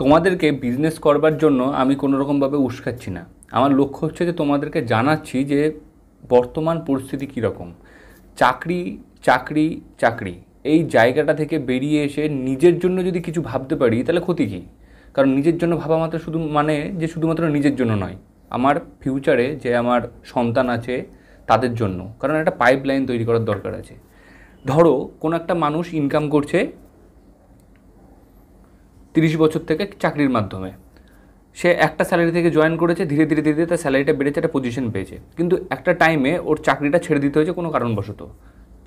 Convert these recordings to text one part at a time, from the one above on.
তোমাদেরকে বিজনেস করবার জন্য আমি কোনো রকমভাবে উস্কাচ্ছি না আমার লক্ষ্য হচ্ছে যে তোমাদেরকে জানাচ্ছি যে বর্তমান পরিস্থিতি কীরকম চাকরি চাকরি চাকরি এই জায়গাটা থেকে বেরিয়ে এসে নিজের জন্য যদি কিছু ভাবতে পারি তাহলে ক্ষতি কী কারণ নিজের জন্য ভাবা মাত্র শুধু মানে যে শুধুমাত্র নিজের জন্য নয় আমার ফিউচারে যে আমার সন্তান আছে তাদের জন্য কারণ একটা পাইপ লাইন তৈরি করার দরকার আছে ধরো কোনো একটা মানুষ ইনকাম করছে তিরিশ বছর থেকে চাকরির মাধ্যমে সে একটা স্যালারি থেকে জয়েন করেছে ধীরে ধীরে ধীরে তার স্যালারিটা বেড়েছে একটা পজিশন পেয়েছে কিন্তু একটা টাইমে ওর চাকরিটা ছেড়ে দিতে হয়েছে কোনো কারণবশত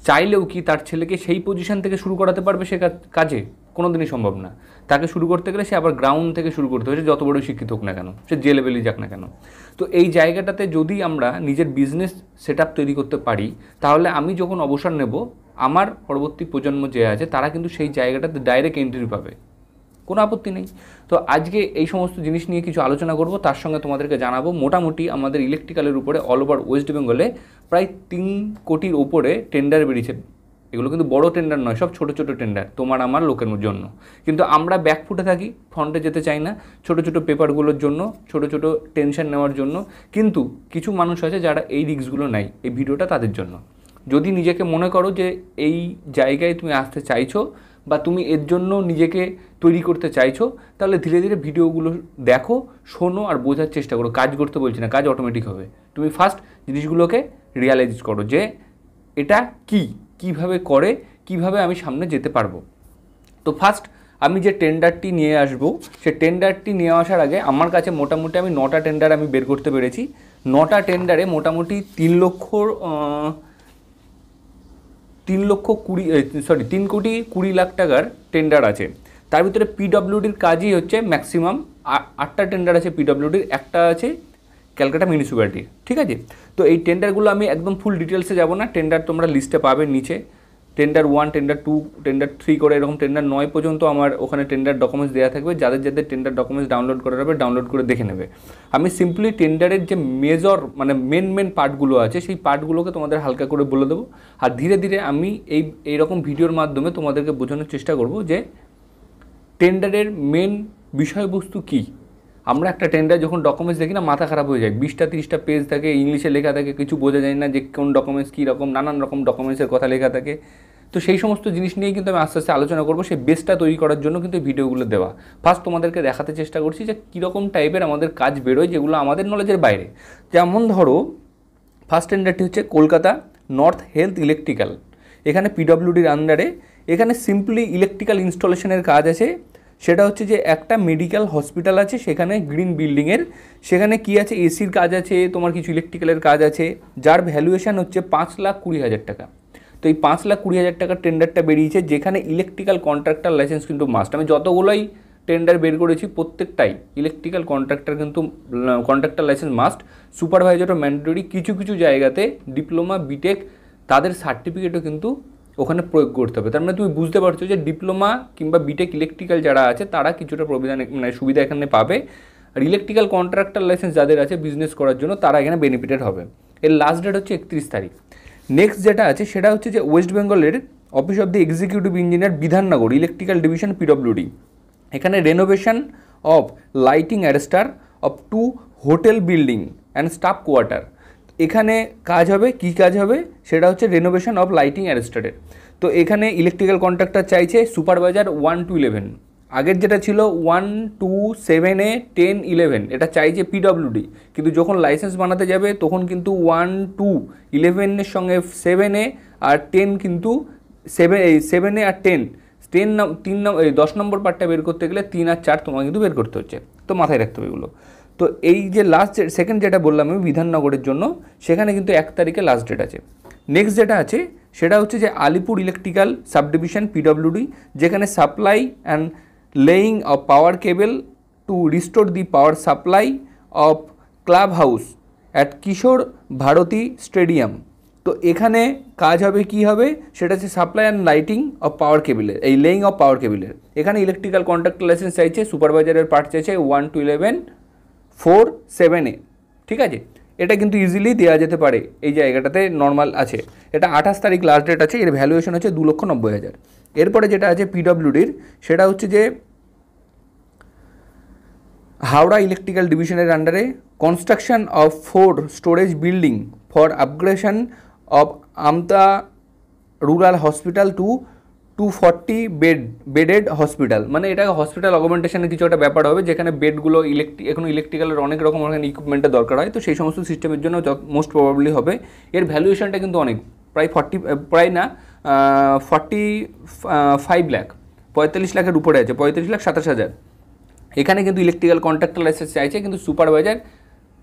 চাইলেও কি তার ছেলেকে সেই পজিশন থেকে শুরু করাতে পারবে সে কাজে কোনো দিনই সম্ভব না তাকে শুরু করতে গেলে সে আবার গ্রাউন্ড থেকে শুরু করতে হয়েছে যত বড়ই শিক্ষিত হোক না কেন সে যে লেভেলই যাক না কেন তো এই জায়গাটাতে যদি আমরা নিজের বিজনেস সেট তৈরি করতে পারি তাহলে আমি যখন অবসর নেব আমার পরবর্তী প্রজন্ম যে আছে তারা কিন্তু সেই জায়গাটাতে ডাইরেক্ট এন্ট্রি পাবে কোনো আপত্তি নেই তো আজকে এই সমস্ত জিনিস নিয়ে কিছু আলোচনা করব তার সঙ্গে তোমাদেরকে জানাবো মোটামুটি আমাদের ইলেকট্রিক্যালের উপরে অল ওভার ওয়েস্ট বেঙ্গলে প্রায় তিন কোটির ওপরে টেন্ডার বেরিয়েছে এগুলো কিন্তু বড় টেন্ডার নয় সব ছোট ছোট টেন্ডার তোমার আমার লোকের জন্য কিন্তু আমরা ব্যাকফুটে থাকি ফ্রন্টে যেতে চাই না ছোট ছোট পেপারগুলোর জন্য ছোট ছোট টেনশন নেওয়ার জন্য কিন্তু কিছু মানুষ আছে যারা এই রিক্সগুলো নেয় এই ভিডিওটা তাদের জন্য যদি নিজেকে মনে করো যে এই জায়গায় তুমি আসতে চাইছো বা তুমি এর জন্য নিজেকে তৈরি করতে চাইছো তাহলে ধীরে ধীরে ভিডিওগুলো দেখো শোনো আর বোঝার চেষ্টা করো কাজ করতে বলছি না কাজ অটোমেটিক হবে তুমি ফার্স্ট জিনিসগুলোকে রিয়ালাইজ করো যে এটা কি কিভাবে করে কিভাবে আমি সামনে যেতে পারবো তো ফার্স্ট আমি যে টেন্ডারটি নিয়ে আসব সে টেন্ডারটি নিয়ে আসার আগে আমার কাছে মোটামুটি আমি নটা টেন্ডার আমি বের করতে পেরেছি নটা টেন্ডারে মোটামুটি তিন লক্ষর তিন লক্ষ কুড়ি সরি তিন কোটি কুড়ি লাখ টাকার টেন্ডার আছে তার ভিতরে পিডব্লিউডির কাজই হচ্ছে ম্যাক্সিমাম আটটা টেন্ডার আছে পিডব্লিউডির একটা আছে ক্যালকাটা মিউনিসিপ্যালিটির ঠিক আছে তো এই টেন্ডারগুলো আমি একদম ফুল ডিটেলসে যাব না টেন্ডার তোমরা লিস্টে পাবে নিচে tender one tender two tender three করে এরকম টেন্ডার নয় পর্যন্ত আমার ওখানে টেন্ডার ডকুমেন্টস দেওয়া থাকবে যাদের যাদের টেন্ডার ডকুমেন্টস ডাউনলোড করা হবে ডাউনলোড করে দেখে নেবে আমি সিম্পলি টেন্ডারের যে মেজর মানে মেন মেন পার্টগুলো আছে সেই পার্টগুলোকে তোমাদের হালকা করে বলে দেবো আর ধীরে ধীরে আমি এই এইরকম ভিডিওর মাধ্যমে তোমাদেরকে বোঝানোর চেষ্টা করব যে টেন্ডারের মেন বিষয়বস্তু কী আমরা একটা টেন্ডার যখন ডকুমেন্টস দেখি না মাথা খারাপ হয়ে যায় বিশটা তিরিশটা পেজ থাকে ইংলিশে লেখা থাকে কিছু বোঝা যায় না যে কোন ডকুমেন্টস কী রকম নানান রকম ডকুমেন্টসের কথা লেখা থাকে তো সেই সমস্ত জিনিস নিয়েই কিন্তু আমি আস্তে আস্তে আলোচনা করবো সেই বেসটা তৈরি করার জন্য কিন্তু ভিডিওগুলো দেওয়া ফার্স্ট তোমাদেরকে দেখাতে চেষ্টা করছি যে কীরকম টাইপের আমাদের কাজ বেরোয় যেগুলো আমাদের নলেজের বাইরে যেমন ধরো ফার্স্ট টেন্ডারটি হচ্ছে কলকাতা নর্থ হেলথ ইলেকট্রিক্যাল এখানে পিডব্লিউডির আন্ডারে এখানে সিম্পলি ইলেকট্রিক্যাল ইনস্টলেশনের কাজ আছে সেটা হচ্ছে যে একটা মেডিকেল হসপিটাল আছে সেখানে গ্রিন বিল্ডিংয়ের সেখানে কি আছে এসির কাজ আছে তোমার কিছু ইলেকট্রিক্যালের কাজ আছে যার ভ্যালুয়েশান হচ্ছে পাঁচ লাখ কুড়ি হাজার টাকা তো এই পাঁচ লাখ কুড়ি হাজার টাকার টেন্ডারটা বেরিয়েছে যেখানে ইলেকট্রিক্যাল কন্ট্রাক্টর লাইসেন্স কিন্তু মাস্ট আমি যতগুলোই টেন্ডার বের করেছি প্রত্যেকটাই ইলেকট্রিক্যাল কন্ট্রাক্টর কিন্তু কন্ট্রাক্টর লাইসেন্স মাস্ট সুপারভাইজারও ম্যান্ডেটরি কিছু কিছু জায়গাতে ডিপ্লোমা বিটেক তাদের সার্টিফিকেটও কিন্তু ওখানে প্রয়োগ করতে হবে তার মানে তুমি বুঝতে পারছো যে ডিপ্লোমা কিংবা বিটেক ইলেকট্রিক্যাল যারা আছে তারা কিছুটা প্রবিধান মানে সুবিধা এখানে পাবে আর ইলেকট্রিক্যাল কন্ট্রাক্টর লাইসেন্স যাদের আছে বিজনেস করার জন্য তারা এখানে বেনিফিটেড হবে এর লাস্ট ডেট হচ্ছে একত্রিশ তারিখ নেক্সট যেটা আছে সেটা হচ্ছে যে ওয়েস্ট বেঙ্গলের office of the executive engineer Bidhannagar electrical division PWD এখানে renovation of lighting arrester of two hotel building and staff quarter এখানে কাজ হবে কি কাজ হবে সেটা হচ্ছে রেনোভেশন অফ লাইটিং অ্যারেস্টারের তো এখানে ইলেকট্রিক্যাল কন্ট্রাক্টর চাইছে সুপারভাইজার ওয়ান টু ইলেভেন আগের যেটা ছিল ওয়ান টু সেভেনে টেন ইলেভেন এটা চাইছে পিডব্লিউডি কিন্তু যখন লাইসেন্স বানাতে যাবে তখন কিন্তু ওয়ান টু ইলেভেনের সঙ্গে সেভেনে আর টেন কিন্তু সেভেন এই সেভেনে আর টেন টেন তিন নম্বর দশ নম্বর পার্টটা বের করতে গেলে তিন আর চার তোমাকে কিন্তু বের করতে হচ্ছে তো মাথায় রাখতে হবে এগুলো তো এই যে লাস্ট সেকেন্ড যেটা বললাম আমি বিধাননগরের জন্য সেখানে কিন্তু এক তারিখে লাস্ট ডেট আছে নেক্সট যেটা আছে সেটা হচ্ছে যে আলিপুর ইলেকট্রিক্যাল সাবডিভিশন পিডব্লিউডি যেখানে supply and laying of power cable to restore the power supply of club house at Kishore Bharati stadium তো এখানে কাজ হবে কি হবে সেটা হচ্ছে supply and lighting of power কেবিলের এই লেইং অফ পাওয়ার কেবিলের এখানে ইলেকট্রিক্যাল কন্ট্রাক্ট লাইসেন্স চাইছে সুপারভাইজারের পার্ট চাইছে one two eleven four seven A ঠিক আছে এটা কিন্তু ইজিলি দেওয়া যেতে পারে এই জায়গাটাতে নর্মাল আছে এটা আঠাশ তারিখ লাস্ট ডেট আছে এর ভ্যালুয়েশন হচ্ছে দু লক্ষ নব্বই হাজার এরপরে যেটা আছে পিডব্লিউডির সেটা হচ্ছে যে হাওড়া ইলেকট্রিক্যাল ডিভিশনের আন্ডারে construction of four storage building for upgradation of Amta rural hospital to two forty bed bedded hospital মানে এটা হসপিটাল অগমেন্টেশনের কিছু একটা ব্যাপার হবে যেখানে বেডগুলো ইলেকট্রিক এখন ইলেকট্রিক্যালের অনেক রকম ওখানে ইকুইপমেন্টের দরকার হয় তো সেই সমস্ত সিস্টেমের জন্য মোস্ট প্রবাবলি হবে এর ভ্যালুয়েশনটা কিন্তু অনেক প্রায় ফর্টি প্রায় না ফর্টি ফাইভ লাখ পঁয়তাল্লিশ লাখের উপরে আছে পঁয়ত্রিশ লাখ সাতাশ হাজার এখানে কিন্তু ইলেকট্রিক্যাল কন্ট্রাক্টর লাইসেন্স চাইছে কিন্তু সুপারভাইজার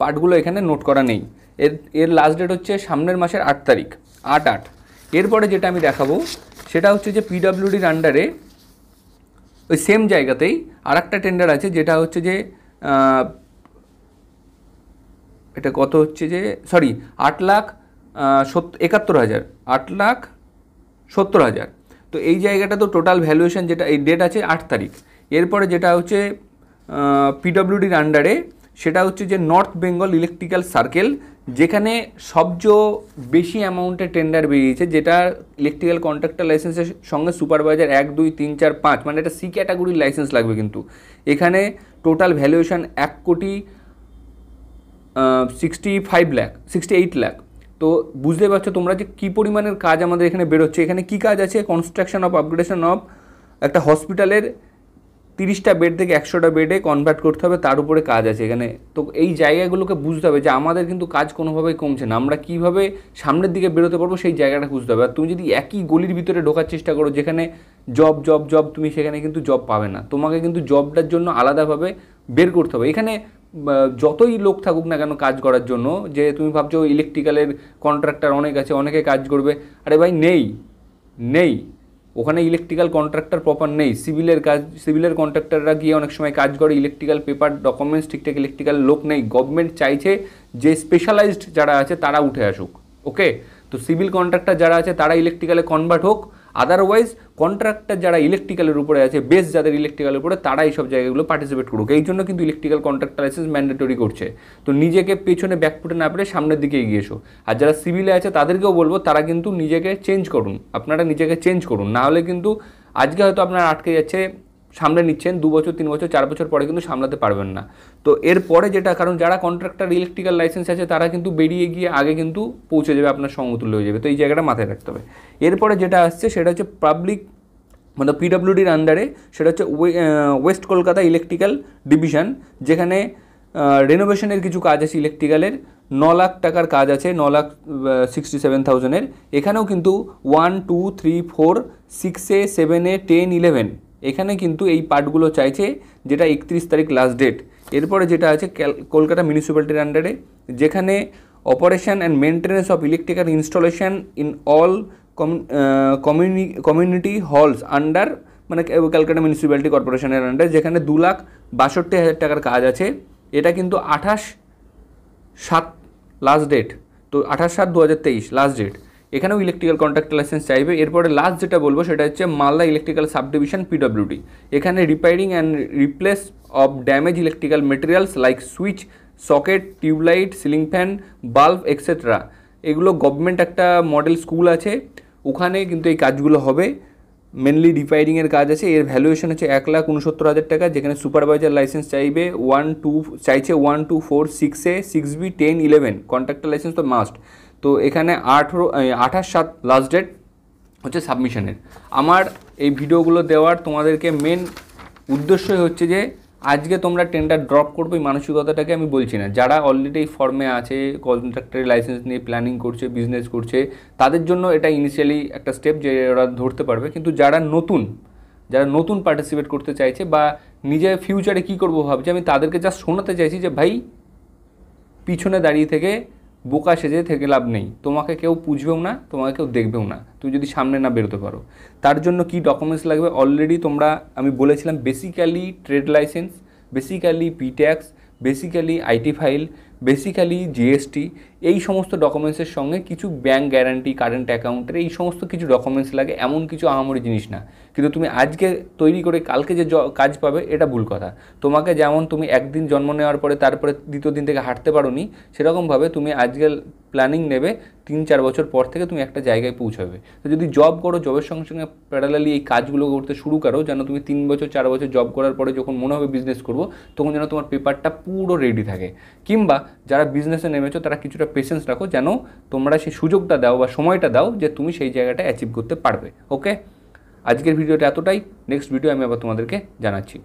পার্টগুলো এখানে নোট করা নেই এর এর লাস্ট ডেট হচ্ছে সামনের মাসের আট তারিখ আট আট এরপরে যেটা আমি দেখাবো সেটা হচ্ছে যে পিডাব্লিউডির আন্ডারে ওই সেম জায়গাতেই আর একটা টেন্ডার আছে যেটা হচ্ছে যে এটা কত হচ্ছে যে সরি আট লাখ একাত্তর হাজার আট লাখ সত্তর হাজার তো এই জায়গাটা তো টোটাল ভ্যালুয়েশন যেটা এই ডেট আছে আট তারিখ এরপরে যেটা হচ্ছে পিডাব্লিউডির আন্ডারে সেটা হচ্ছে যে নর্থ বেঙ্গল ইলেকট্রিক্যাল সার্কেল যেখানে সবচেয়ে বেশি অ্যামাউন্টে টেন্ডার বেরিয়েছে যেটা ইলেকট্রিক্যাল কন্ট্রাক্টর লাইসেন্সের সঙ্গে সুপারভাইজার এক দুই তিন চার পাঁচ মানে এটা সি ক্যাটাগরির লাইসেন্স লাগবে কিন্তু এখানে টোটাল ভ্যালুয়েশান এক কোটি sixty five lakh sixty eight lakh তো বুঝতে পারছো তোমরা যে কী পরিমাণের কাজ আমাদের এখানে বেরোচ্ছে এখানে কী কাজ আছে কনস্ট্রাকশন অফ আপগ্রেডেশন অফ একটা হসপিটালের তিরিশটা বেড থেকে একশোটা বেডে কনভার্ট করতে হবে তার উপরে কাজ আছে এখানে তো এই জায়গাগুলোকে বুঝতে হবে যে আমাদের কিন্তু কাজ কোনোভাবেই কমছে না আমরা কীভাবে সামনের দিকে বেরোতে পারবো সেই জায়গাটা খুঁজতে হবে আর তুমি যদি একই গলির ভিতরে ঢোকার চেষ্টা করো যেখানে জব জব জব তুমি সেখানে কিন্তু জব পাবে না তোমাকে কিন্তু জবটার জন্য আলাদাভাবে বের করতে হবে এখানে যতই লোক থাকুক না কেন কাজ করার জন্য যে তুমি ভাবছো ইলেকট্রিক্যালের কন্ট্রাক্টর অনেক আছে অনেকে কাজ করবে আরে ভাই নেই নেই ওখানে ইলেকট্রিক্যাল কন্ট্রাক্টর প্রপার নেই সিভিলের কাজ সিভিলের কন্ট্রাক্টাররা গিয়ে অনেক সময় কাজ করে ইলেকট্রিক্যাল পেপার ডকুমেন্টস ঠিকঠাক ইলেকট্রিক্যাল লোক নেই গভর্নমেন্ট চাইছে যে স্পেশালাইজড যারা আছে তারা উঠে আসুক ওকে তো সিভিল কন্ট্রাক্টর যারা আছে তারা ইলেকট্রিক্যালে কনভার্ট হোক আদারওয়াইজ কন্ট্রাক্টার যারা ইলেকট্রিক্যালের উপরে আছে বেস যাদের ইলেকট্রিক্যালের উপরে তারা এইসব জায়গাগুলো পার্টিসিপেট করুক এই জন্য কিন্তু ইলেকট্রিক্যাল কন্ট্রাক্টার লাইসেন্স ম্যান্ডেটরি করছে তো নিজেকে পেছনে ব্যাকফুটে না পেরে সামনের দিকে এগিয়ে এসো আর যারা সিভিলে আছে তাদেরকেও বলবো তারা কিন্তু নিজেকে চেঞ্জ করুন আপনারা নিজেকে চেঞ্জ করুন না হলে কিন্তু আজকে হয়তো আপনার আটকে যাচ্ছে সামলে নিচ্ছেন দু বছর তিন বছর চার বছর পরে কিন্তু সামলাতে পারবেন না তো এরপরে যেটা কারণ যারা কন্ট্রাক্টর ইলেকট্রিক্যাল লাইসেন্স আছে তারা কিন্তু বেরিয়ে গিয়ে আগে কিন্তু পৌঁছে যাবে আপনার সমতুল্য হয়ে যাবে তো এই জায়গাটা মাথায় রাখতে হবে এরপরে যেটা আসছে সেটা হচ্ছে পাবলিক মানে পিডাব্লিউডির আন্ডারে সেটা হচ্ছে ওয়েস্ট কলকাতা ইলেকট্রিক্যাল ডিভিশন যেখানে রেনোভেশনের কিছু কাজ আছে ইলেকট্রিক্যালের ন লাখ টাকার কাজ আছে ন লাখ সিক্সটি সেভেন থাউজেন্ডের এখানেও কিন্তু ওয়ান টু থ্রি ফোর সিক্সে সেভেনে টেন ইলেভেন এখানে কিন্তু এই পার্টগুলো চাইছে যেটা একত্রিশ তারিখ লাস্ট ডেট এরপরে যেটা আছে কলকাতা মিউনিসিপ্যালিটির আন্ডারে যেখানে operation and maintenance of electrical installation in all community halls under মানে ক্যালকাটা মিউনিসিপ্যালিটি কর্পোরেশনের আন্ডারে যেখানে দু লাখ বাষট্টি হাজার টাকার কাজ আছে এটা কিন্তু আঠাশ সাত লাস্ট ডেট তো আঠাশ সাত দু হাজার তেইশ লাস্ট ডেট এখানেও ইলেকট্রিক্যাল কন্ট্রাক্টর লাইসেন্স চাইবে এরপরে লাস্ট যেটা বলবো সেটা হচ্ছে মালদা ইলেকট্রিক্যাল সাবডিভিশন পিডব্লিউডি এখানে repairing and replace of damage electrical materials like switch socket tubelight ceiling fan bulb extra এগুলো গভর্নমেন্ট একটা মডেল স্কুল আছে ওখানে কিন্তু এই কাজগুলো হবে মেনলি রিপেয়ারিংয়ের কাজ আছে এর ভ্যালুয়েশন হচ্ছে এক লাখ উনসত্তর হাজার টাকা যেখানে সুপারভাইজার লাইসেন্স চাইবে ওয়ান টু চাইছে ওয়ান টু ফোর সিক্সে six B ten eleven contractor licence তো মাস্ট তো এখানে আঠেরো আঠাশ সাত লাস্ট ডেট হচ্ছে সাবমিশনের আমার এই ভিডিওগুলো দেওয়ার তোমাদেরকে মেন উদ্দেশ্যই হচ্ছে যে আজকে তোমরা টেন্ডার ড্রপ করবে এই মানসিকতাটাকে আমি বলছি না যারা অলরেডি ফর্মে আছে কন্ট্রাক্টরি লাইসেন্স নিয়ে প্ল্যানিং করছে বিজনেস করছে তাদের জন্য এটা ইনিশিয়ালি একটা স্টেপ যে ওরা ধরতে পারবে কিন্তু যারা নতুন যারা নতুন পার্টিসিপেট করতে চাইছে বা নিজের ফিউচারে কী করবো ভাবছে আমি তাদেরকে যা শোনাতে চাইছি যে ভাই পিছনে দাঁড়িয়ে থেকে বোকা সেজে থেকে লাভ নেই তোমাকে কেউ পুজবেও না তোমাকে কেউ দেখবেও না তুমি যদি সামনে না বেরোতে পারো তার জন্য কি ডকুমেন্টস লাগবে অলরেডি তোমরা আমি বলেছিলাম basically trade licence basically P tax basically IT file basically GST এই সমস্ত ডকুমেন্টসের সঙ্গে কিছু ব্যাঙ্ক গ্যারান্টি কারেন্ট অ্যাকাউন্টের এই সমস্ত কিছু ডকুমেন্টস লাগে এমন কিছু আহামরি জিনিস না কিন্তু তুমি আজকে তৈরি করে কালকে যে কাজ পাবে এটা ভুল কথা তোমাকে যেমন তুমি একদিন জন্ম নেওয়ার পরে তারপরে দ্বিতীয় দিন থেকে হাঁটতে পারো নি সেরকমভাবে তুমি আজকে প্ল্যানিং নেবে তিন চার বছর পর থেকে তুমি একটা জায়গায় পৌঁছাবে তো যদি জব করো জবের সঙ্গে সঙ্গে প্যারালালি এই কাজগুলো করতে শুরু করো যেন তুমি তিন বছর চার বছর জব করার পরে যখন মনে হবে বিজনেস করবো তখন যেন তোমার পেপারটা পুরো রেডি থাকে কিংবা যারা বিজনেসে নেমেছো তারা কিছুটা পেশেন্স রাখো যেন তোমরা সেই সুযোগটা দাও বা সময়টা দাও যে তুমি সেই জায়গাটা অ্যাচিভ করতে পারবে ওকে আজকের ভিডিওটা এতটাই নেক্সট ভিডিও আমি আবার তোমাদেরকে জানাচ্ছি